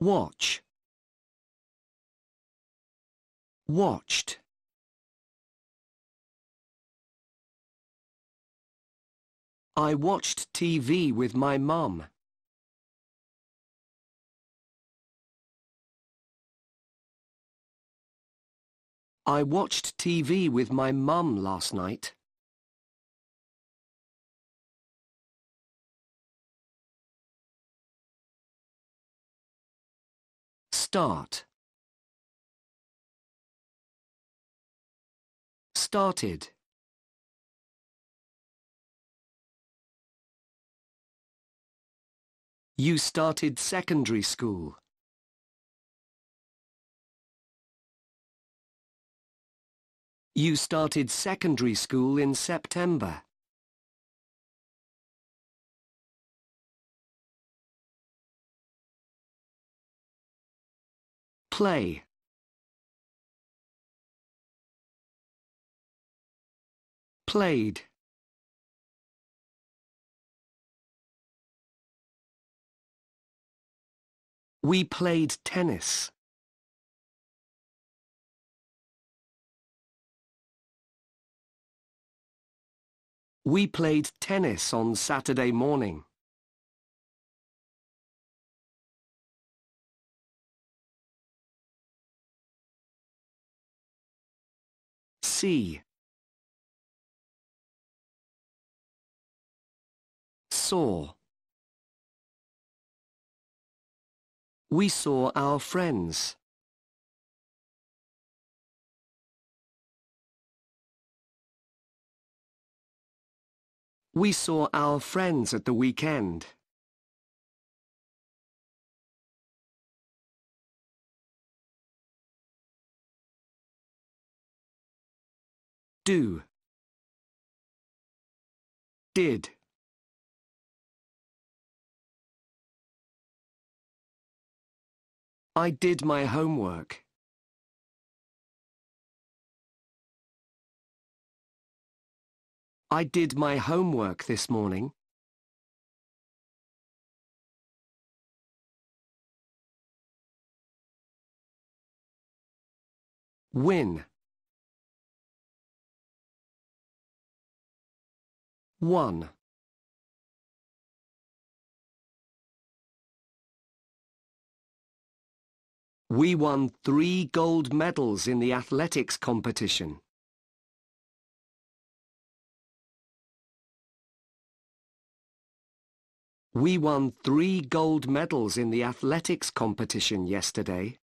Watch. Watched. I watched TV with my mum. I watched TV with my mum last night. Start. Started. You started secondary school. You started secondary school in September. Play. Played. We played tennis. We played tennis on Saturday morning. see saw We saw our friends. We saw our friends at the weekend. do did I did my homework. I did my homework this morning. Win. 1. We won three gold medals in the athletics competition. We won three gold medals in the athletics competition yesterday.